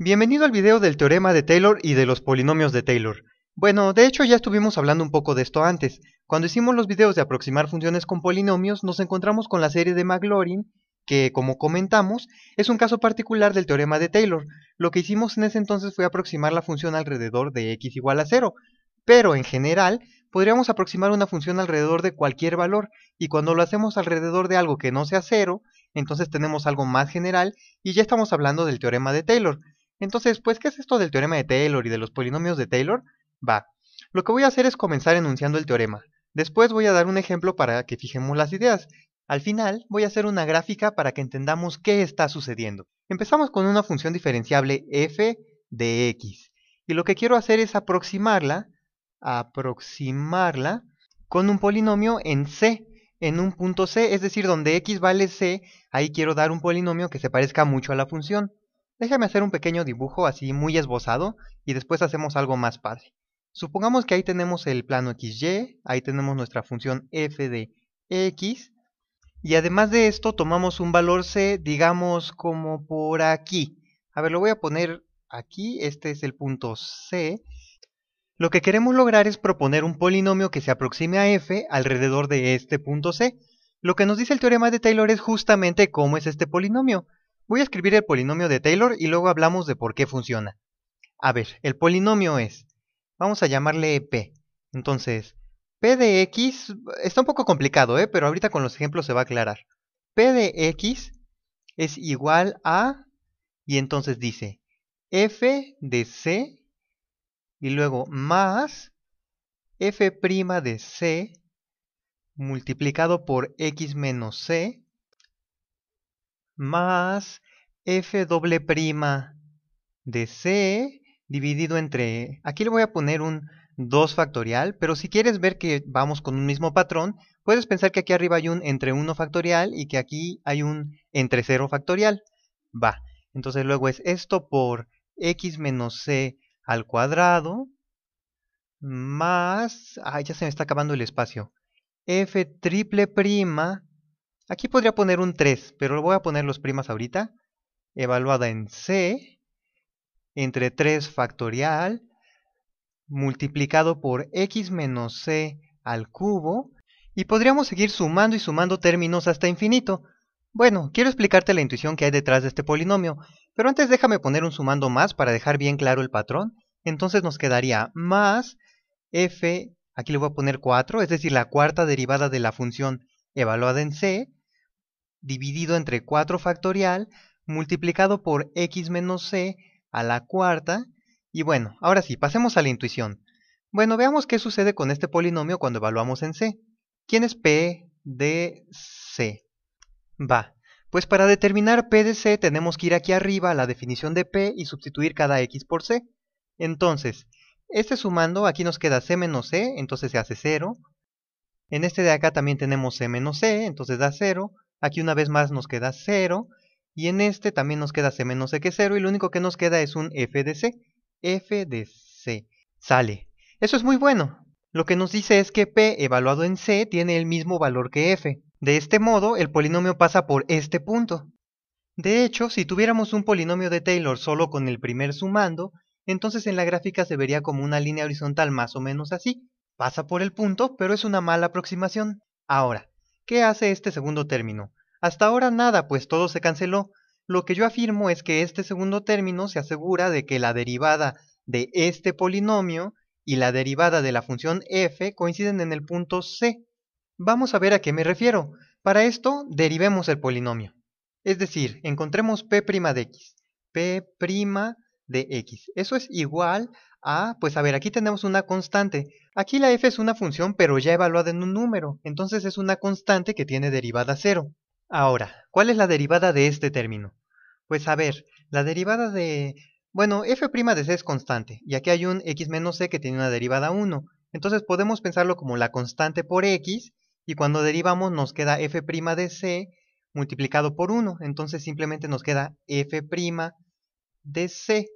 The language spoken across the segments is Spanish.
Bienvenido al video del teorema de Taylor y de los polinomios de Taylor. Bueno, de hecho ya estuvimos hablando un poco de esto antes. Cuando hicimos los videos de aproximar funciones con polinomios, nos encontramos con la serie de Maclaurin, que, como comentamos, es un caso particular del teorema de Taylor. Lo que hicimos en ese entonces fue aproximar la función alrededor de x igual a 0, pero en general podríamos aproximar una función alrededor de cualquier valor, y cuando lo hacemos alrededor de algo que no sea 0, entonces tenemos algo más general, y ya estamos hablando del teorema de Taylor. Entonces, pues, ¿qué es esto del teorema de Taylor y de los polinomios de Taylor? Va, lo que voy a hacer es comenzar enunciando el teorema. Después voy a dar un ejemplo para que fijemos las ideas. Al final, voy a hacer una gráfica para que entendamos qué está sucediendo. Empezamos con una función diferenciable f de x. Y lo que quiero hacer es aproximarla, aproximarla con un polinomio en C, en un punto C, es decir, donde x vale C, ahí quiero dar un polinomio que se parezca mucho a la función. Déjame hacer un pequeño dibujo así muy esbozado y después hacemos algo más padre. Supongamos que ahí tenemos el plano XY, ahí tenemos nuestra función f de x y además de esto tomamos un valor c, digamos como por aquí. A ver, lo voy a poner aquí, este es el punto c. Lo que queremos lograr es proponer un polinomio que se aproxime a f alrededor de este punto c. Lo que nos dice el teorema de Taylor es justamente cómo es este polinomio. Voy a escribir el polinomio de Taylor y luego hablamos de por qué funciona. A ver, el polinomio es, vamos a llamarle P. Entonces, P de X, está un poco complicado, ¿eh? pero ahorita con los ejemplos se va a aclarar. P de X es igual a, y entonces dice, F de C, y luego más F' de C multiplicado por X menos C, más f doble prima de c dividido entre... Aquí le voy a poner un 2 factorial, pero si quieres ver que vamos con un mismo patrón, puedes pensar que aquí arriba hay un entre 1 factorial y que aquí hay un entre 0 factorial. Va, entonces luego es esto por x menos c al cuadrado más... Ah, ya se me está acabando el espacio. f triple prima Aquí podría poner un 3, pero voy a poner los primas ahorita. Evaluada en C, entre 3 factorial, multiplicado por x menos c al cubo, y podríamos seguir sumando y sumando términos hasta infinito. Bueno, quiero explicarte la intuición que hay detrás de este polinomio, pero antes déjame poner un sumando más para dejar bien claro el patrón. Entonces nos quedaría más f, aquí le voy a poner 4, es decir, la cuarta derivada de la función evaluada en c, dividido entre 4 factorial multiplicado por x menos c a la cuarta. Y bueno, ahora sí, pasemos a la intuición. Bueno, veamos qué sucede con este polinomio cuando evaluamos en c. ¿Quién es p de c? Va, pues para determinar p de c tenemos que ir aquí arriba a la definición de p y sustituir cada x por c. Entonces, este sumando, aquí nos queda c menos c, entonces se hace 0. En este de acá también tenemos c menos c, entonces da 0. Aquí una vez más nos queda 0. Y en este también nos queda C menos C que 0. Y lo único que nos queda es un F de C. F de C. Sale. Eso es muy bueno. Lo que nos dice es que P evaluado en C tiene el mismo valor que F. De este modo, el polinomio pasa por este punto. De hecho, si tuviéramos un polinomio de Taylor solo con el primer sumando, entonces en la gráfica se vería como una línea horizontal más o menos así. Pasa por el punto, pero es una mala aproximación. Ahora, ¿Qué hace este segundo término? Hasta ahora nada, pues todo se canceló. Lo que yo afirmo es que este segundo término se asegura de que la derivada de este polinomio y la derivada de la función f coinciden en el punto c. Vamos a ver a qué me refiero. Para esto, derivemos el polinomio. Es decir, encontremos p' de x. p' de x. Eso es igual Ah, pues a ver, aquí tenemos una constante. Aquí la f es una función pero ya evaluada en un número, entonces es una constante que tiene derivada 0. Ahora, ¿cuál es la derivada de este término? Pues a ver, la derivada de... Bueno, f' de c es constante, y aquí hay un x menos c que tiene una derivada 1. Entonces podemos pensarlo como la constante por x, y cuando derivamos nos queda f' de c multiplicado por 1. Entonces simplemente nos queda f' de c.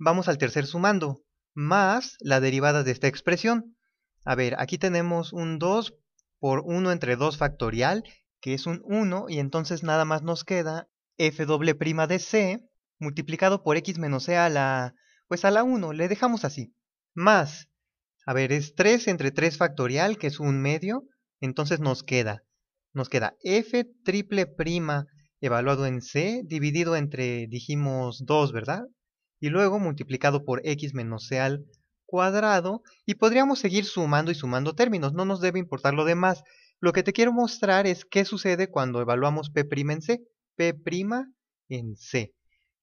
Vamos al tercer sumando más la derivada de esta expresión. A ver, aquí tenemos un 2 por 1 entre 2 factorial, que es un 1, y entonces nada más nos queda f doble prima de c multiplicado por x menos c a la... pues a la 1, le dejamos así. Más, a ver, es 3 entre 3 factorial, que es un medio, entonces nos queda, nos queda f triple prima evaluado en c dividido entre, dijimos, 2, ¿verdad? y luego multiplicado por x menos c al cuadrado y podríamos seguir sumando y sumando términos, no nos debe importar lo demás. Lo que te quiero mostrar es qué sucede cuando evaluamos p' en c, p' en c.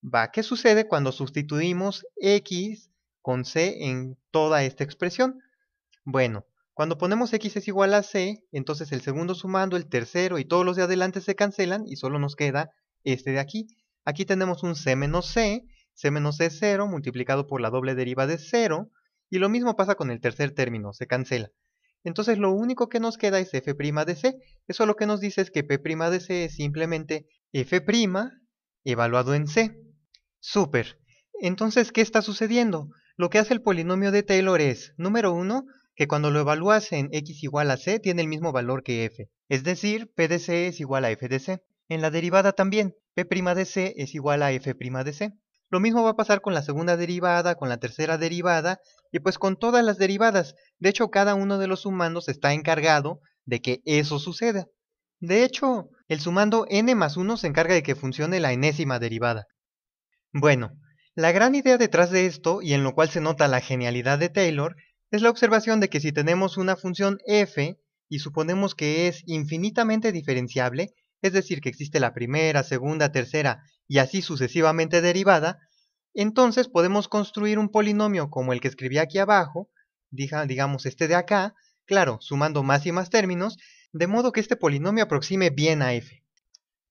Va, ¿qué sucede cuando sustituimos x con c en toda esta expresión? Bueno, cuando ponemos x es igual a c, entonces el segundo sumando, el tercero y todos los de adelante se cancelan y solo nos queda este de aquí. Aquí tenemos un c menos c c menos es 0 multiplicado por la doble deriva de 0, y lo mismo pasa con el tercer término, se cancela. Entonces lo único que nos queda es f' de c, eso lo que nos dice es que p' de c es simplemente f' evaluado en c. Súper. Entonces, ¿qué está sucediendo? Lo que hace el polinomio de Taylor es, número 1, que cuando lo evalúas en x igual a c tiene el mismo valor que f, es decir, p de c es igual a f de c. En la derivada también, p' de c es igual a f' de c. Lo mismo va a pasar con la segunda derivada, con la tercera derivada y pues con todas las derivadas. De hecho, cada uno de los sumandos está encargado de que eso suceda. De hecho, el sumando n más 1 se encarga de que funcione la enésima derivada. Bueno, la gran idea detrás de esto, y en lo cual se nota la genialidad de Taylor, es la observación de que si tenemos una función f y suponemos que es infinitamente diferenciable, es decir, que existe la primera, segunda, tercera y así sucesivamente derivada, entonces podemos construir un polinomio como el que escribí aquí abajo, digamos este de acá, claro, sumando más y más términos, de modo que este polinomio aproxime bien a f.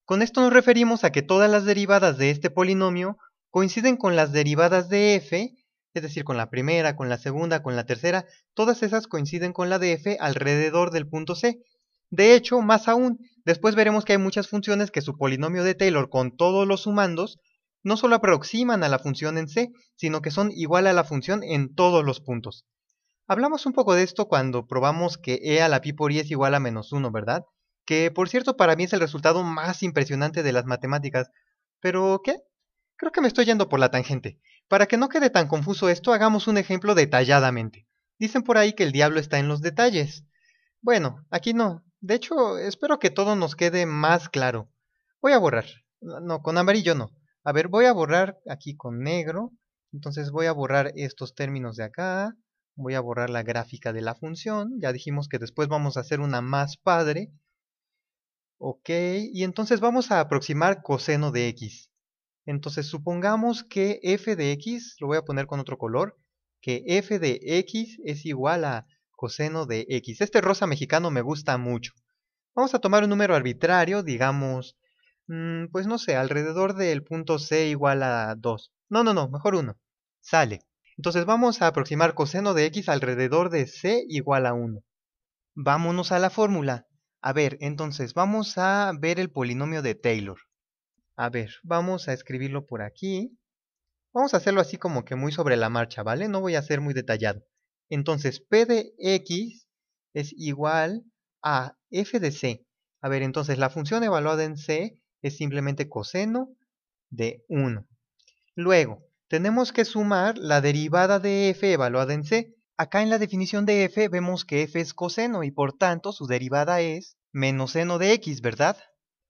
Con esto nos referimos a que todas las derivadas de este polinomio coinciden con las derivadas de f, es decir, con la primera, con la segunda, con la tercera, todas esas coinciden con la de f alrededor del punto c, de hecho, más aún, después veremos que hay muchas funciones que su polinomio de Taylor con todos los sumandos no solo aproximan a la función en C, sino que son igual a la función en todos los puntos. Hablamos un poco de esto cuando probamos que e a la pi por i es igual a menos 1, ¿verdad? Que por cierto para mí es el resultado más impresionante de las matemáticas. ¿Pero qué? Creo que me estoy yendo por la tangente. Para que no quede tan confuso esto, hagamos un ejemplo detalladamente. Dicen por ahí que el diablo está en los detalles. Bueno, aquí no, de hecho, espero que todo nos quede más claro. Voy a borrar. No, con amarillo no. A ver, voy a borrar aquí con negro. Entonces voy a borrar estos términos de acá. Voy a borrar la gráfica de la función. Ya dijimos que después vamos a hacer una más padre. Ok, y entonces vamos a aproximar coseno de x. Entonces supongamos que f de x, lo voy a poner con otro color, que f de x es igual a coseno de x. Este rosa mexicano me gusta mucho. Vamos a tomar un número arbitrario, digamos, mm, pues no sé, alrededor del punto c igual a 2. No, no, no, mejor 1. Sale. Entonces vamos a aproximar coseno de x alrededor de c igual a 1. Vámonos a la fórmula. A ver, entonces vamos a ver el polinomio de Taylor. A ver, vamos a escribirlo por aquí. Vamos a hacerlo así como que muy sobre la marcha, ¿vale? No voy a ser muy detallado. Entonces, P de X es igual a F de C. A ver, entonces la función evaluada en C es simplemente coseno de 1. Luego, tenemos que sumar la derivada de f evaluada en c. Acá en la definición de f vemos que f es coseno y por tanto su derivada es menos seno de x, ¿verdad?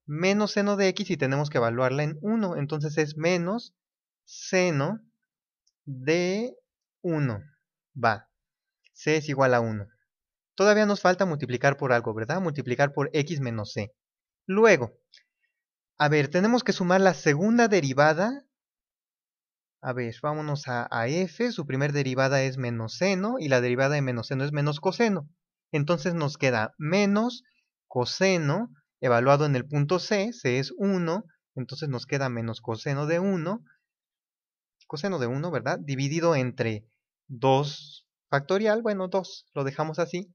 Menos seno de x y tenemos que evaluarla en 1, entonces es menos seno de 1. Va c es igual a 1. Todavía nos falta multiplicar por algo, ¿verdad? Multiplicar por x menos c. Luego, a ver, tenemos que sumar la segunda derivada. A ver, vámonos a, f, su primera derivada es menos seno y la derivada de menos seno es menos coseno. Entonces nos queda menos coseno evaluado en el punto c, c es 1, entonces nos queda menos coseno de 1, coseno de 1, ¿verdad? Dividido entre 2 Factorial, bueno, 2, lo dejamos así.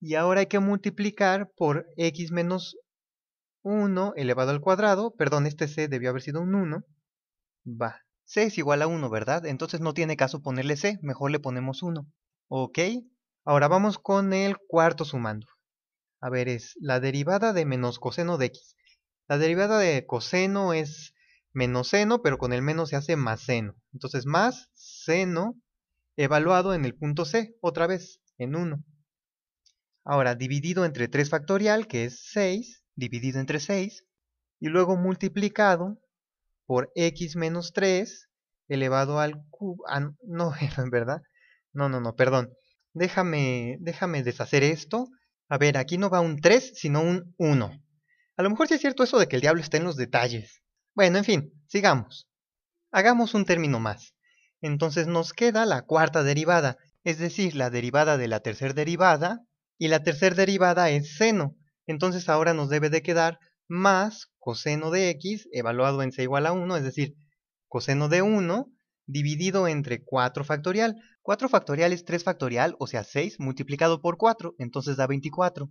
Y ahora hay que multiplicar por x menos 1 elevado al cuadrado, perdón, este c debió haber sido un 1. Va, c es igual a 1, ¿verdad? Entonces no tiene caso ponerle c, mejor le ponemos 1. Ok, ahora vamos con el cuarto sumando. A ver, es la derivada de menos coseno de x. La derivada de coseno es menos seno, pero con el menos se hace más seno. Entonces más seno evaluado en el punto C, otra vez, en 1. Ahora, dividido entre 3 factorial, que es 6, dividido entre 6, y luego multiplicado por x menos 3 elevado al cubo... Ah, no, ¿verdad? No, no, no, perdón. Déjame, déjame deshacer esto. A ver, aquí no va un 3, sino un 1. A lo mejor sí es cierto eso de que el diablo está en los detalles. Bueno, en fin, sigamos. Hagamos un término más. Entonces nos queda la cuarta derivada, es decir, la derivada de la tercera derivada, y la tercera derivada es seno. Entonces ahora nos debe de quedar más coseno de x evaluado en c igual a 1, es decir, coseno de 1 dividido entre 4 factorial. 4 factorial es 3 factorial, o sea 6, multiplicado por 4, entonces da 24.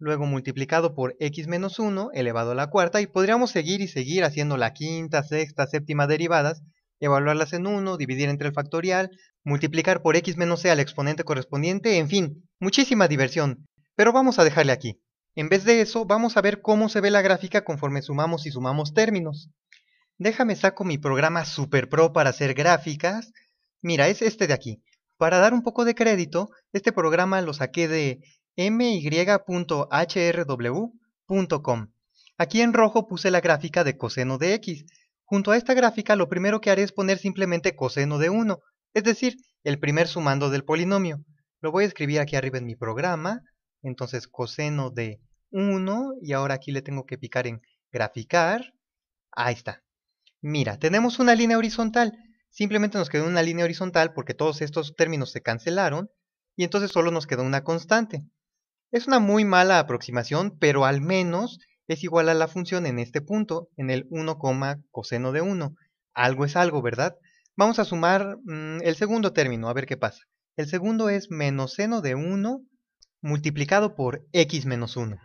Luego multiplicado por x menos 1 elevado a la cuarta, y podríamos seguir y seguir haciendo la quinta, sexta, séptima derivadas evaluarlas en 1, dividir entre el factorial, multiplicar por x menos c al exponente correspondiente, en fin, muchísima diversión. Pero vamos a dejarle aquí. En vez de eso, vamos a ver cómo se ve la gráfica conforme sumamos y sumamos términos. Déjame saco mi programa Super Pro para hacer gráficas. Mira, es este de aquí. Para dar un poco de crédito, este programa lo saqué de my.hrw.com. Aquí en rojo puse la gráfica de coseno de x, Junto a esta gráfica lo primero que haré es poner simplemente coseno de 1, es decir, el primer sumando del polinomio. Lo voy a escribir aquí arriba en mi programa, entonces coseno de 1, y ahora aquí le tengo que picar en graficar. Ahí está. Mira, tenemos una línea horizontal. Simplemente nos quedó una línea horizontal porque todos estos términos se cancelaron y entonces solo nos quedó una constante. Es una muy mala aproximación, pero al menos es igual a la función en este punto, en el 1, coseno de 1. Algo es algo, ¿verdad? Vamos a sumar mm, el segundo término, a ver qué pasa. El segundo es menos seno de 1 multiplicado por x menos 1.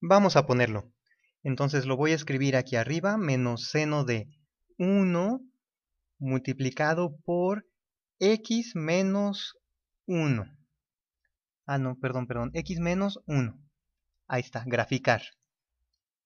Vamos a ponerlo. Entonces lo voy a escribir aquí arriba, menos seno de 1 multiplicado por x menos 1. Ah, no, perdón, perdón, x menos 1. Ahí está, graficar.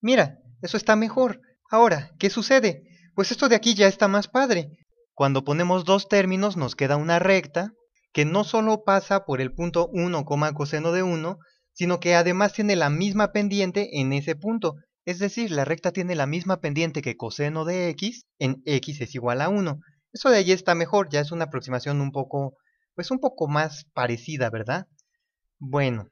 Mira, eso está mejor. Ahora, ¿qué sucede? Pues esto de aquí ya está más padre. Cuando ponemos dos términos nos queda una recta que no solo pasa por el punto 1, coseno de 1, sino que además tiene la misma pendiente en ese punto. Es decir, la recta tiene la misma pendiente que coseno de x en x es igual a 1. Eso de allí está mejor, ya es una aproximación un poco, pues un poco más parecida, ¿verdad? Bueno,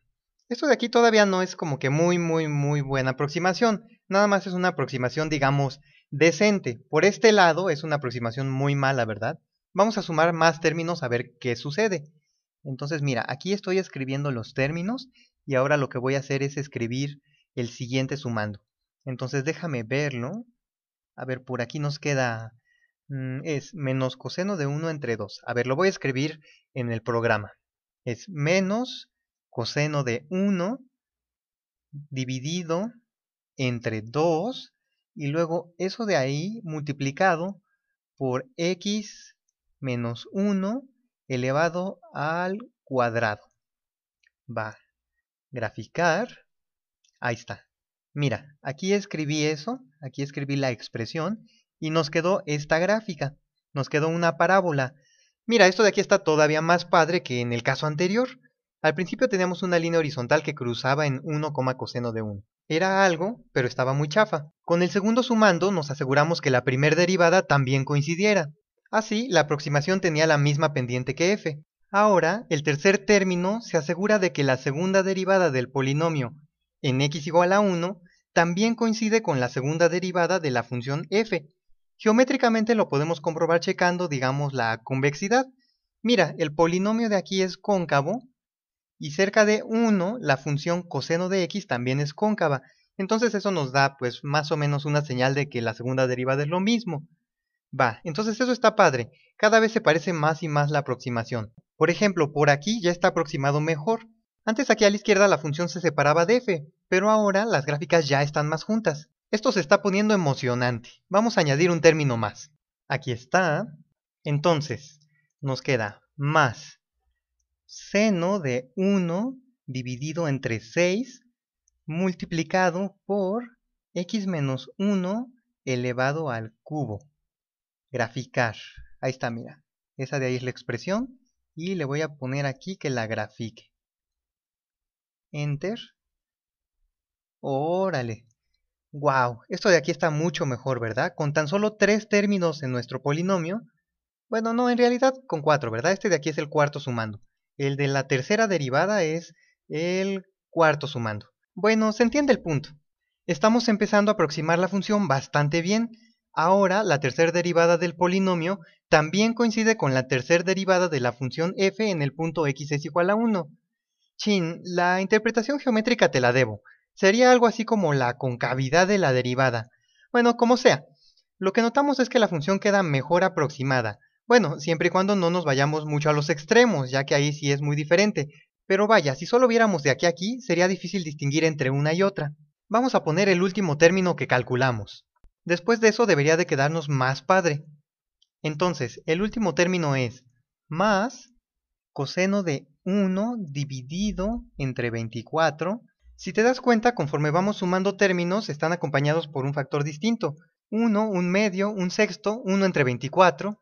esto de aquí todavía no es como que muy, muy, muy buena aproximación. Nada más es una aproximación, digamos, decente. Por este lado es una aproximación muy mala, ¿verdad? Vamos a sumar más términos a ver qué sucede. Entonces, mira, aquí estoy escribiendo los términos y ahora lo que voy a hacer es escribir el siguiente sumando. Entonces, déjame verlo. A ver, por aquí nos queda... Mm, es menos coseno de 1 entre 2. A ver, lo voy a escribir en el programa. Es menos coseno de 1 dividido entre 2 y luego eso de ahí multiplicado por x menos 1 elevado al cuadrado. Va. Graficar. Ahí está. Mira, aquí escribí eso, aquí escribí la expresión y nos quedó esta gráfica. Nos quedó una parábola. Mira, esto de aquí está todavía más padre que en el caso anterior. Al principio teníamos una línea horizontal que cruzaba en 1, coseno de 1. Era algo, pero estaba muy chafa. Con el segundo sumando nos aseguramos que la primera derivada también coincidiera. Así, la aproximación tenía la misma pendiente que f. Ahora, el tercer término se asegura de que la segunda derivada del polinomio en x igual a 1 también coincide con la segunda derivada de la función f. Geométricamente lo podemos comprobar checando, digamos, la convexidad. Mira, el polinomio de aquí es cóncavo y cerca de 1 la función coseno de x también es cóncava. Entonces eso nos da pues más o menos una señal de que la segunda derivada es lo mismo. Va, entonces eso está padre. Cada vez se parece más y más la aproximación. Por ejemplo, por aquí ya está aproximado mejor. Antes aquí a la izquierda la función se separaba de f, pero ahora las gráficas ya están más juntas. Esto se está poniendo emocionante. Vamos a añadir un término más. Aquí está. Entonces, nos queda más seno de 1 dividido entre 6 multiplicado por x menos 1 elevado al cubo. Graficar. Ahí está, mira. Esa de ahí es la expresión. Y le voy a poner aquí que la grafique. Enter. Órale. Wow, esto de aquí está mucho mejor, ¿verdad? Con tan solo tres términos en nuestro polinomio. Bueno, no, en realidad con cuatro, ¿verdad? Este de aquí es el cuarto sumando. El de la tercera derivada es el cuarto sumando. Bueno, se entiende el punto. Estamos empezando a aproximar la función bastante bien. Ahora la tercera derivada del polinomio también coincide con la tercera derivada de la función f en el punto x es igual a 1. Chin, la interpretación geométrica te la debo. Sería algo así como la concavidad de la derivada. Bueno, como sea, lo que notamos es que la función queda mejor aproximada. Bueno, siempre y cuando no nos vayamos mucho a los extremos, ya que ahí sí es muy diferente. Pero vaya, si solo viéramos de aquí a aquí, sería difícil distinguir entre una y otra. Vamos a poner el último término que calculamos. Después de eso debería de quedarnos más padre. Entonces, el último término es más coseno de 1 dividido entre 24. Si te das cuenta, conforme vamos sumando términos, están acompañados por un factor distinto. 1, 1 medio, un sexto, 1 entre 24,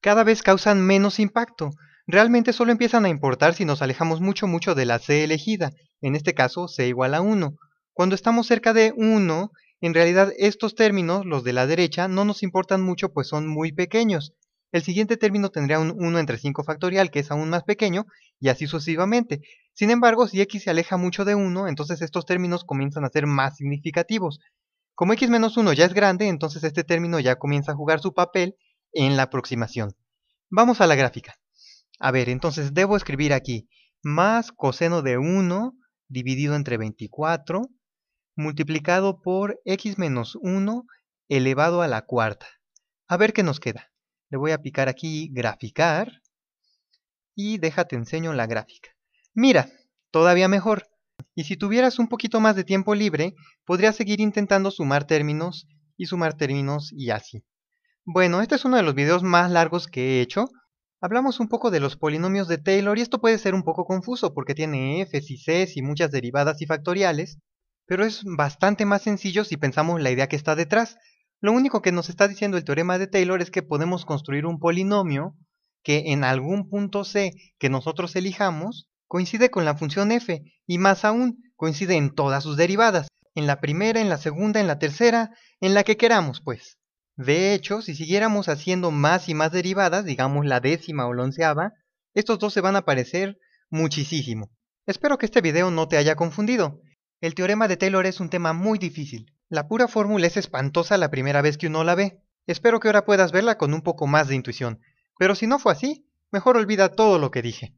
cada vez causan menos impacto. Realmente solo empiezan a importar si nos alejamos mucho mucho de la C elegida, en este caso C igual a 1. Cuando estamos cerca de 1, en realidad estos términos, los de la derecha, no nos importan mucho pues son muy pequeños. El siguiente término tendría un 1 entre 5 factorial, que es aún más pequeño, y así sucesivamente. Sin embargo, si x se aleja mucho de 1, entonces estos términos comienzan a ser más significativos. Como x menos 1 ya es grande, entonces este término ya comienza a jugar su papel en la aproximación. Vamos a la gráfica. A ver, entonces debo escribir aquí más coseno de 1 dividido entre 24 multiplicado por x menos 1 elevado a la cuarta. A ver qué nos queda. Le voy a picar aquí graficar y déjate enseño la gráfica. Mira, todavía mejor. Y si tuvieras un poquito más de tiempo libre, podrías seguir intentando sumar términos y sumar términos y así. Bueno, este es uno de los videos más largos que he hecho. Hablamos un poco de los polinomios de Taylor y esto puede ser un poco confuso porque tiene f, y c's y muchas derivadas y factoriales, pero es bastante más sencillo si pensamos la idea que está detrás. Lo único que nos está diciendo el teorema de Taylor es que podemos construir un polinomio que en algún punto c que nosotros elijamos coincide con la función f y más aún coincide en todas sus derivadas, en la primera, en la segunda, en la tercera, en la que queramos pues. De hecho, si siguiéramos haciendo más y más derivadas, digamos la décima o la onceava, estos dos se van a parecer muchísimo. Espero que este video no te haya confundido. El teorema de Taylor es un tema muy difícil. La pura fórmula es espantosa la primera vez que uno la ve. Espero que ahora puedas verla con un poco más de intuición. Pero si no fue así, mejor olvida todo lo que dije.